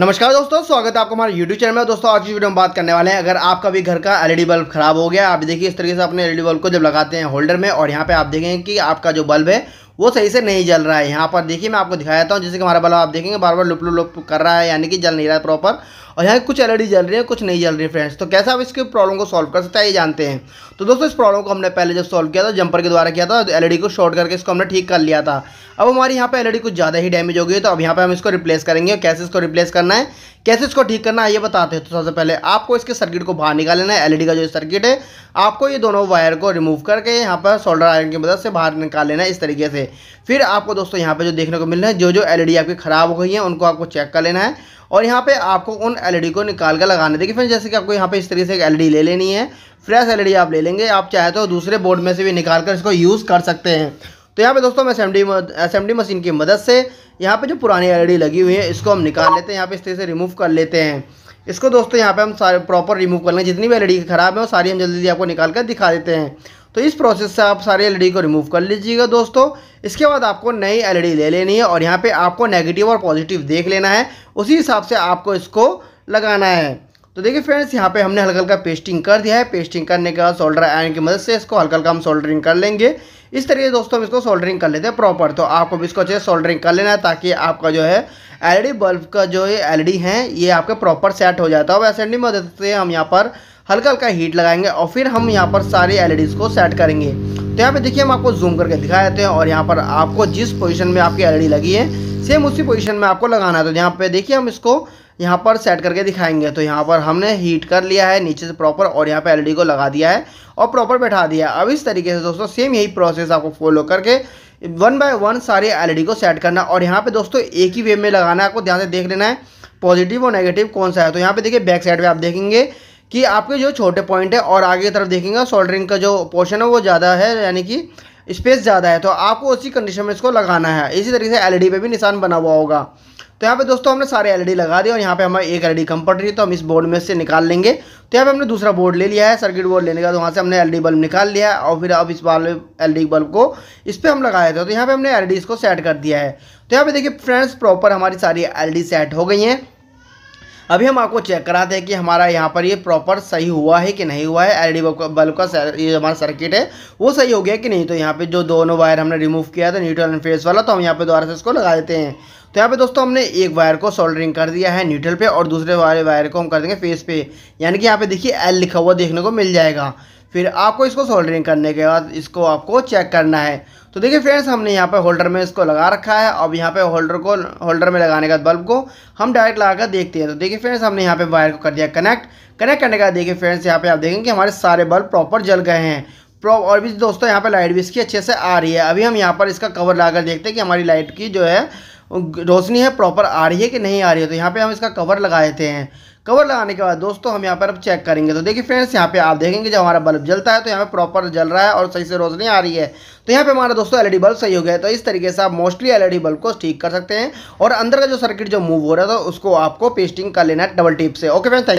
नमस्कार दोस्तों स्वागत है आपको हमारे YouTube चैनल में दोस्तों आज की वीडियो में बात करने वाले हैं अगर आपका भी घर का एलईडी बल्ब खराब हो गया आप देखिए इस तरीके से अपने एलईडी बल्ब को जब लगाते हैं होल्डर में और यहाँ पे आप देखेंगे कि आपका जो बल्ब है वो सही से नहीं जल रहा है यहाँ पर देखिए मैं आपको दिखाया था जैसे कि हमारा बल्ब आप देखेंगे बार बार लुप लुप कर रहा है यानी कि जल नहीं रहा है प्रॉपर और यहाँ कुछ एल e जल रही है कुछ नहीं जल रही है फ्रेंड्स तो कैसे आप इसके प्रॉब्लम को सॉल्व कर सकते हैं ये जानते हैं तो दोस्तों इस प्रॉब्लम को हमने पहले जब सॉल्व किया था जंपर के द्वारा किया था एल तो e को शॉर्ट करके इसको हमने ठीक कर लिया था अब हमारे यहाँ पर एल e कुछ ज़्यादा ही डैमेज हो गई है तो अब यहाँ पर हम इसको रिप्लेस करेंगे और कैसे इसको रिप्लेस करना है कैसे इसको ठीक करना है ये बताते हैं तो सबसे पहले आपको इसके सर्किट को बाहर निकाल लेना है एलईडी का जो सर्किट है आपको ये दोनों वायर को रिमूव करके यहाँ पर सोल्डर आयरन की मदद से बाहर निकाल लेना है इस तरीके से फिर आपको दोस्तों यहाँ पर जो देखने को मिल रहा है जो जो एलईडी आपकी ख़राब हो गई है उनको आपको चेक कर लेना है और यहाँ पे आपको उन एलईडी e को निकाल कर लगाने देखिए फ्रेंड जैसे कि आपको यहाँ पे इस तरीके से एक एलईडी e ले लेनी है फ्रेश एलईडी e आप ले लेंगे आप चाहे तो दूसरे बोर्ड में से भी निकाल कर इसको यूज़ कर सकते हैं तो यहाँ पे दोस्तों हम एस एम मशीन की मदद से यहाँ पर जो पुरानी एल लगी हुई है इसको हम निकाल लेते हैं यहाँ पर इस तरह से रिमूव कर लेते हैं इसको दोस्तों यहाँ पर हम सारे प्रॉपर रिमूव कर लेंगे जितनी भी एल खराब है वो सारी हम जल्दी जल्दी आपको निकाल कर दिखा देते हैं तो इस प्रोसेस से आप सारी एलईडी को रिमूव कर लीजिएगा दोस्तों इसके बाद आपको नई एलईडी ले लेनी है और यहाँ पे आपको नेगेटिव और पॉजिटिव देख लेना है उसी हिसाब से आपको इसको लगाना है तो देखिए फ्रेंड्स यहाँ पे हमने हल्का हल्का पेस्टिंग कर दिया है पेस्टिंग करने के बाद सोल्डर आयरन की मदद से इसको हल्का हल्का हम सोल्डरिंग कर लेंगे इस तरीके से दोस्तों हम इसको सोल्डरिंग कर लेते हैं प्रॉपर तो आपको भी इसको अच्छे से सोल्डरिंग कर लेना है ताकि आपका जो है एलईडी बल्ब का जो ये एलईडी है ये आपके प्रॉपर सेट हो जाता है वैसे नहीं मदद से हम यहाँ पर हल्का हल्का हीट लगाएंगे और फिर हम यहाँ पर सारे एल e को सेट करेंगे तो यहाँ पे देखिए हम आपको जूम करके दिखा देते हैं और यहाँ पर आपको जिस पोजीशन में आपकी एल e लगी है सेम उसी पोजीशन में आपको लगाना है तो यहाँ पे देखिए हम इसको यहाँ पर सेट करके दिखाएंगे तो यहाँ पर हमने हीट कर लिया है नीचे से प्रॉपर और यहाँ पे एलईडी e को लगा दिया है और प्रॉपर बैठा दिया है अब इस तरीके से दोस्तों सेम यही प्रोसेस आपको फॉलो करके वन बाय वन सारे एल को सेट करना और यहाँ पे दोस्तों एक ही वे में लगाना है आपको ध्यान से देख लेना है पॉजिटिव और नेगेटिव कौन सा है तो यहाँ पे देखिए बैक साइड पर आप देखेंगे कि आपके जो छोटे पॉइंट है और आगे की तरफ देखेंगे सोल्डरिंग का जो पोर्शन है वो ज़्यादा है यानी कि स्पेस ज़्यादा है तो आपको उसी कंडीशन में इसको लगाना है इसी तरीके से एलईडी e पे भी निशान बना हुआ होगा तो यहाँ पे दोस्तों हमने सारे एलईडी e लगा दिए और यहाँ पे हमें एक एल e कम पड़ रही है तो हम इस बोर्ड में से निकाल लेंगे तो यहाँ पे हमने दूसरा बोर्ड ले लिया है सर्किट बोर्ड लेने का तो वहाँ से हमने एल बल्ब निकाल लिया है और फिर अब इस बल्ब डी बल्ब को इस पर हम लगाए थे तो यहाँ पर हमने एल इसको सेट कर दिया है तो यहाँ पे देखिए फ्रेंड्स प्रॉपर हमारी सारी एल सेट हो गई हैं अभी हम आपको चेक कराते हैं कि हमारा यहाँ पर ये प्रॉपर सही हुआ है कि नहीं हुआ है एल डी e बल्ब का ये हमारा सर्किट है वो सही हो गया कि नहीं तो यहाँ पे जो दोनों वायर हमने रिमूव किया था न्यूट्रल एंड फेस वाला तो हम यहाँ पे दोबारा से इसको लगा देते हैं तो यहाँ पे दोस्तों हमने एक वायर को सोल्डरिंग कर दिया है न्यूट्रल पे और दूसरे वायर वायर को हम कर देंगे फेस पे यानी कि यहाँ पे देखिए एल लिखा हुआ देखने को मिल जाएगा फिर आपको इसको सोल्डरिंग करने के बाद इसको आपको चेक करना है तो देखिए फ्रेंड्स हमने यहाँ पर होल्डर में इसको लगा रखा है अब यहाँ पे होल्डर को होल्डर में लगाने के बाद बल्ब को हम डायरेक्ट लगा कर देखते हैं तो देखिए फ्रेंड्स हमने यहाँ पे वायर को कर दिया कनेक्ट कनेक्ट करने के बाद देखिए फ्रेंड्स यहाँ पे आप देखेंगे कि हमारे सारे बल्ब प्रॉपर जल गए हैं प्रॉप और भी दोस्तों यहाँ पर लाइट भी इसकी अच्छे से आ रही है अभी हम यहाँ पर इसका कवर लगा कर देखते हैं कि हमारी लाइट की जो है रोशनी है प्रॉपर आ रही है कि नहीं आ रही है तो यहाँ पर हम इसका कवर लगा देते हैं कवर लगाने के बाद दोस्तों हम यहाँ पर अब चेक करेंगे तो देखिए फ्रेंड्स यहाँ पे आप देखेंगे जब हमारा बल्ब जलता है तो यहाँ पे प्रॉपर जल रहा है और सही से रोशनी आ रही है तो यहाँ पे हमारा दोस्तों एलईडी बल्ब सही हो गया है तो इस तरीके से आप मोस्टली एलईडी बल्ब को ठीक कर सकते हैं और अंदर का जो सर्किट जो मूव हो रहा था उसको आपको पेस्टिंग कर लेना है डबल टिप से ओके फ्रेंड